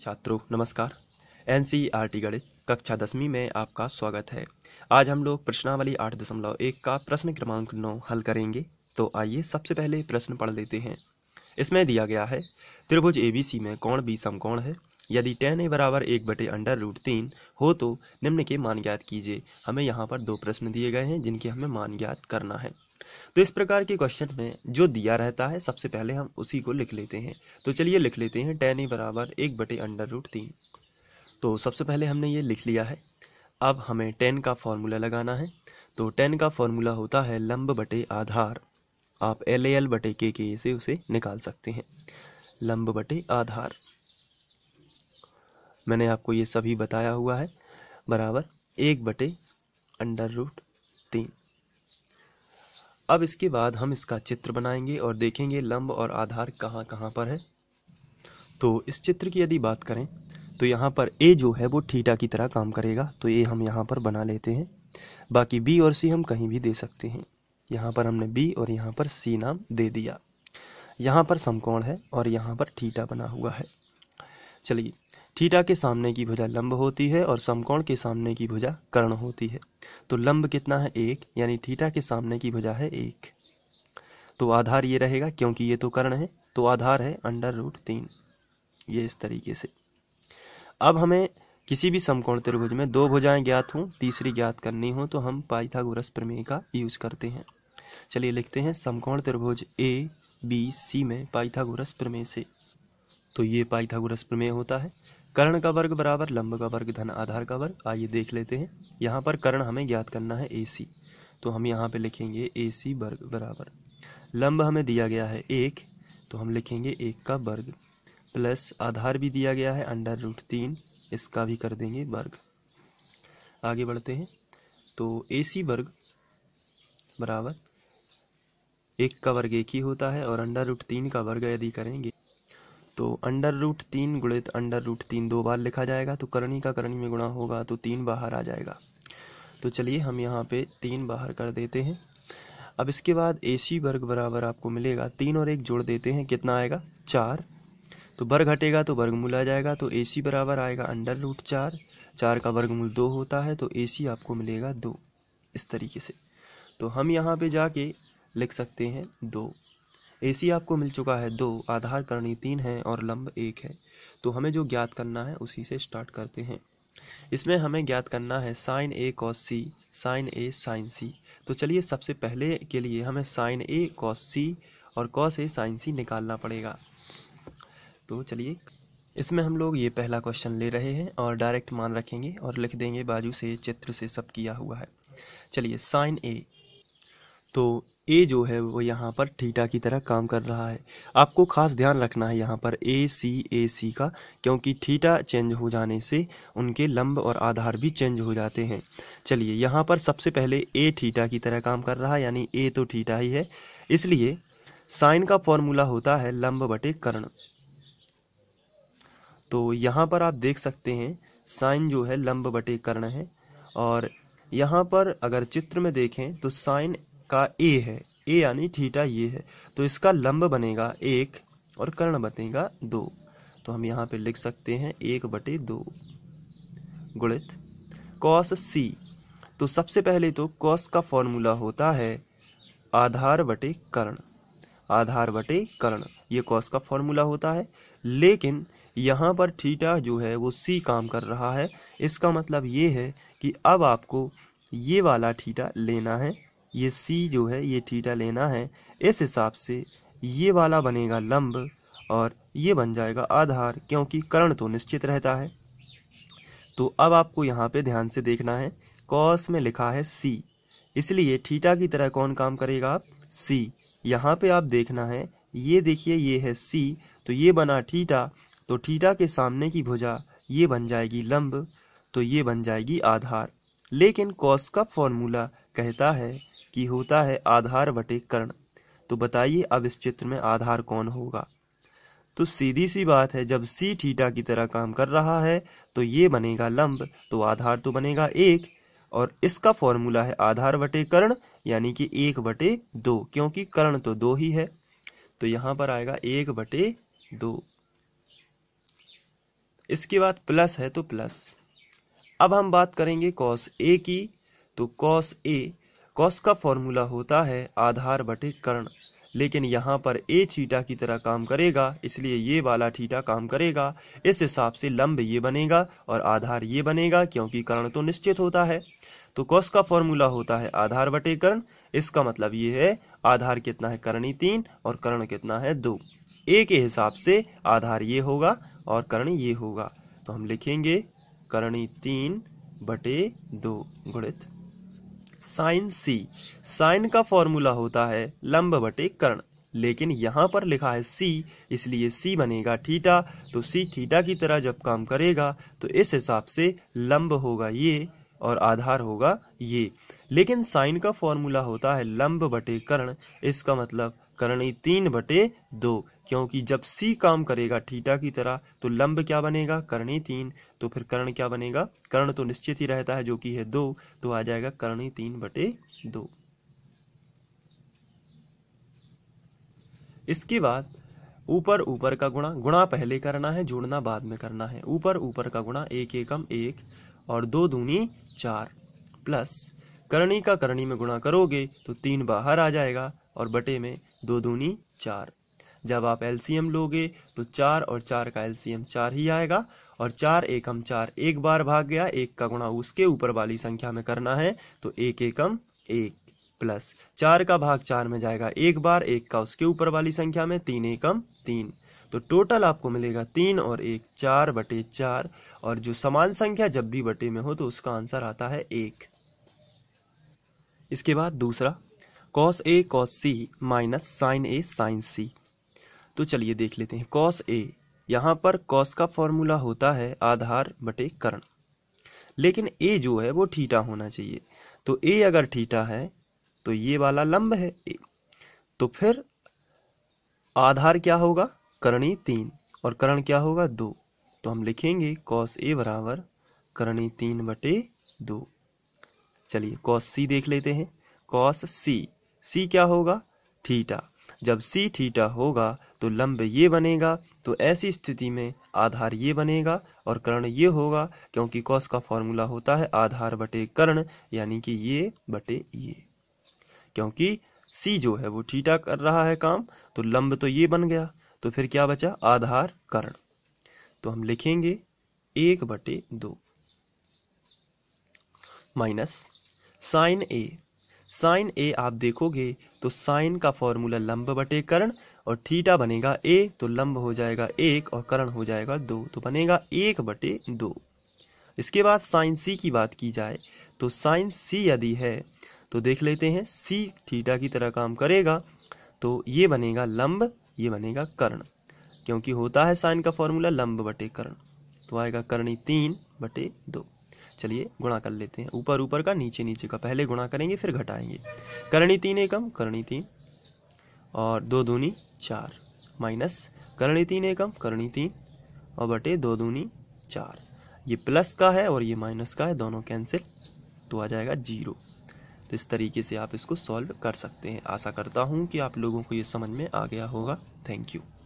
छात्रों नमस्कार N C R T गणित कक्षा दसवीं में आपका स्वागत है आज हम लोग प्रश्नावली आठ दशमलव एक का प्रश्न क्रमांक नौ हल करेंगे तो आइए सबसे पहले प्रश्न पढ़ लेते हैं इसमें दिया गया है त्रिभुज ए बी सी में कौन बी समकोण है यदि टेन ए बराबर एक बटे अंडर रूट तीन हो तो निम्न के मान ज्ञात कीजिए हमें यहाँ पर दो प्रश्न दिए गए हैं जिनके हमें मान ज्ञात करना है तो इस प्रकार के क्वेश्चन में जो दिया रहता है सबसे पहले हम उसी को लिख लेते हैं तो चलिए लिख लेते हैं टेन ही बराबर एक बटे अंडर रूट तीन तो सबसे पहले हमने ये लिख लिया है अब हमें टेन का फॉर्मूला लगाना है तो टेन का फॉर्मूला होता है लंब बटे आधार आप एल एल बटे के के से उसे निकाल सकते हैं लंब बटे आधार मैंने आपको ये सभी बताया हुआ है बराबर एक बटे अंडर रूट तीन अब इसके बाद हम इसका चित्र बनाएंगे और देखेंगे लंब और आधार कहाँ कहाँ पर है तो इस चित्र की यदि बात करें तो यहाँ पर ए जो है वो ठीटा की तरह काम करेगा तो ये हम यहाँ पर बना लेते हैं बाकी बी और सी हम कहीं भी दे सकते हैं यहाँ पर हमने बी और यहाँ पर सी नाम दे दिया यहाँ पर समकोण है और यहाँ पर ठीटा बना हुआ है चलिए थीटा के सामने की भुजा लंब होती है और समकोण के सामने की भुजा कर्ण होती है तो लंब कितना है एक यानी थीटा के सामने की भुजा है एक तो आधार ये रहेगा क्योंकि ये तो कर्ण है तो आधार है अंडर रूट तीन ये इस तरीके से अब हमें किसी भी समकोण त्रिभुज में दो भुजाएं ज्ञात हों तीसरी ज्ञात करनी हो तो हम पाइथागोरस प्रमेय का यूज करते हैं चलिए लिखते हैं समकोण त्रिभुज ए बी सी में पाइथागोरस प्रमेय से तो ये पाइथागोरस प्रमेय होता है कर्ण का वर्ग बराबर लंब का वर्ग धन आधार का वर्ग आइए देख लेते हैं यहाँ पर कर्ण हमें ज्ञात करना है ए सी तो हम यहाँ पे लिखेंगे ए सी वर्ग बराबर लंब हमें दिया गया है एक तो हम लिखेंगे एक का वर्ग प्लस आधार भी दिया गया है अंडर रूट तीन इसका भी कर देंगे वर्ग आगे बढ़ते हैं तो ए सी वर्ग बराबर एक का वर्ग एक ही होता है और अंडर रूट तीन का वर्ग यदि करेंगे तो अंडर रूट तीन गुणित अंडर रूट तीन दो बार लिखा जाएगा तो करणी का करणी में गुणा होगा तो तीन बाहर आ जाएगा तो चलिए हम यहाँ पे तीन बाहर कर देते हैं अब इसके बाद ए सी वर्ग बराबर आपको मिलेगा तीन और एक जोड़ देते हैं कितना आएगा चार तो वर्ग हटेगा तो वर्गमूल आ जाएगा तो ए सी बराबर आएगा अंडर रूट चार चार का वर्गमूल दो होता है तो ए सी आपको मिलेगा दो इस तरीके से तो हम यहाँ पे जाके लिख सकते हैं दो ए आपको मिल चुका है दो आधार करणी तीन है और लंब एक है तो हमें जो ज्ञात करना है उसी से स्टार्ट करते हैं इसमें हमें ज्ञात करना है sine A cos C sine A sine C तो चलिए सबसे पहले के लिए हमें साइन ए कॉस सी और कॉस ए साइन सी निकालना पड़ेगा तो चलिए इसमें हम लोग ये पहला क्वेश्चन ले रहे हैं और डायरेक्ट मान रखेंगे और लिख देंगे बाजू से चित्र से सब किया हुआ है चलिए साइन ए तो ए जो है वो यहाँ पर थीटा की तरह काम कर रहा है आपको खास ध्यान रखना है यहाँ पर ए सी ए सी का क्योंकि थीटा चेंज हो जाने से उनके लंब और आधार भी चेंज हो जाते हैं चलिए यहाँ पर सबसे पहले ए थीटा की तरह काम कर रहा है यानी ए तो थीटा ही है इसलिए साइन का फॉर्मूला होता है लंब बटे कर्ण तो यहाँ पर आप देख सकते हैं साइन जो है लंब बटे कर्ण है और यहाँ पर अगर चित्र में देखें तो साइन का ए है ए यानी थीटा ये है तो इसका लंब बनेगा एक और कर्ण बनेगा दो तो हम यहाँ पे लिख सकते हैं एक बटे दो गुणित कॉस सी तो सबसे पहले तो कॉस का फॉर्मूला होता है आधार बटे कर्ण आधार बटे कर्ण ये कॉस का फॉर्मूला होता है लेकिन यहाँ पर थीटा जो है वो सी काम कर रहा है इसका मतलब ये है कि अब आपको ये वाला थीटा लेना है ये सी जो है ये थीटा लेना है इस हिसाब से ये वाला बनेगा लंब और ये बन जाएगा आधार क्योंकि करण तो निश्चित रहता है तो अब आपको यहाँ पे ध्यान से देखना है कॉस में लिखा है सी इसलिए थीटा की तरह कौन काम करेगा आप सी यहाँ पे आप देखना है ये देखिए ये है सी तो ये बना थीटा तो थीटा के सामने की भुजा ये बन जाएगी लंब तो ये बन जाएगी आधार लेकिन कॉस का फॉर्मूला कहता है कि होता है आधार बटे कर्ण तो बताइए अब इस चित्र में आधार कौन होगा तो सीधी सी बात है जब सी थीटा की तरह काम कर रहा है तो ये बनेगा लंब तो आधार तो बनेगा एक और इसका फॉर्मूला है आधार बटे कर्ण यानी कि एक बटे दो क्योंकि कर्ण तो दो ही है तो यहां पर आएगा एक बटे दो इसके बाद प्लस है तो प्लस अब हम बात करेंगे कॉस ए की तो कॉस ए कॉस का फॉर्मूला होता है आधार बटे कर्ण लेकिन यहाँ पर ए थीटा की तरह काम करेगा इसलिए ये वाला थीटा काम करेगा इस हिसाब से लंब ये बनेगा और आधार ये बनेगा क्योंकि कर्ण तो निश्चित होता है तो कॉस का फॉर्मूला होता है आधार बटे कर्ण इसका मतलब ये है आधार कितना है करणी तीन और कर्ण कितना है दो ए के हिसाब से आधार ये होगा और कर्ण ये होगा तो हम लिखेंगे करणी तीन बटे दो गुणित साइन सी साइन का फॉर्मूला होता है लंब बटे कर्ण लेकिन यहाँ पर लिखा है सी इसलिए सी बनेगा थीटा तो सी थीटा की तरह जब काम करेगा तो इस हिसाब से लंब होगा ये और आधार होगा ये लेकिन साइन का फॉर्मूला होता है लंब बटे कर्ण इसका मतलब करणी तीन बटे दो क्योंकि जब सी काम करेगा ठीटा की तरह तो लंब क्या बनेगा करणी तीन तो फिर कर्ण क्या बनेगा कर्ण तो निश्चित ही रहता है जो कि है दो तो आ जाएगा करणी तीन बटे दो इसके बाद ऊपर ऊपर का गुणा गुणा पहले करना है जोड़ना बाद में करना है ऊपर ऊपर का गुणा एक एकम एक और दो दूनी चार प्लस करणी का करणी में गुणा करोगे तो तीन बाहर आ जाएगा और बटे में दो दूनी चार जब आप एलसीएम लोगे तो चार और चार का एलसीएम चार ही आएगा और चार एकम चार एक बार भाग गया एक का गुणा उसके ऊपर वाली संख्या में करना है तो एक एकम एक प्लस चार का भाग चार में जाएगा एक बार एक का उसके ऊपर वाली संख्या में तीन एकम तीन तो टोटल आपको मिलेगा तीन और एक चार बटे चार और जो समान संख्या जब भी बटे में हो तो उसका आंसर आता है एक इसके बाद दूसरा cos A cos C minus sine A sine C तो चलिए देख लेते हैं कॉस ए यहाँ पर कॉस का फॉर्मूला होता है आधार बटे कर्ण लेकिन ए जो है वो ठीटा होना चाहिए तो ए अगर ठीठा है तो ये वाला लंब है ए तो फिर आधार क्या होगा करणी तीन और करण क्या होगा दो तो हम लिखेंगे कॉस ए बराबर करणी तीन बटे दो चलिए कॉस सी देख लेते हैं कॉस सी सी क्या होगा थीटा जब सी थीटा होगा तो लंब ये बनेगा तो ऐसी स्थिति में आधार ये बनेगा और कर्ण ये होगा क्योंकि कॉस का फॉर्मूला होता है आधार बटे कर्ण यानी कि ये बटे ये क्योंकि सी जो है वो थीटा कर रहा है काम तो लंब तो ये बन गया तो फिर क्या बचा आधार कर्ण तो हम लिखेंगे एक बटे दो minus sine A sine A आप देखोगे तो साइन का फॉर्मूला लंब बटे करण और थीटा बनेगा ए तो लंब हो जाएगा एक और करण हो जाएगा दो तो बनेगा एक बटे दो इसके बाद साइन सी की बात की जाए तो साइन सी यदि है तो देख लेते हैं सी थीटा की तरह काम करेगा तो ये बनेगा लंब ये बनेगा कर्ण क्योंकि होता है साइन का फॉर्मूला लंब बटे कर्ण तो आएगा करणी तीन बटे दो चलिए गुणा कर लेते हैं ऊपर ऊपर का नीचे नीचे का पहले गुणा करेंगे फिर घटाएंगे करणी तीन एकम करणी तीन और दो दूनी चार माइनस करणी तीन एकम करणी तीन और बटे दो दूनी चार ये प्लस का है और ये माइनस का है दोनों कैंसिल तो आ जाएगा जीरो तो इस तरीके से आप इसको सॉल्व कर सकते हैं आशा करता हूँ कि आप लोगों को ये समझ में आ गया होगा थैंक यू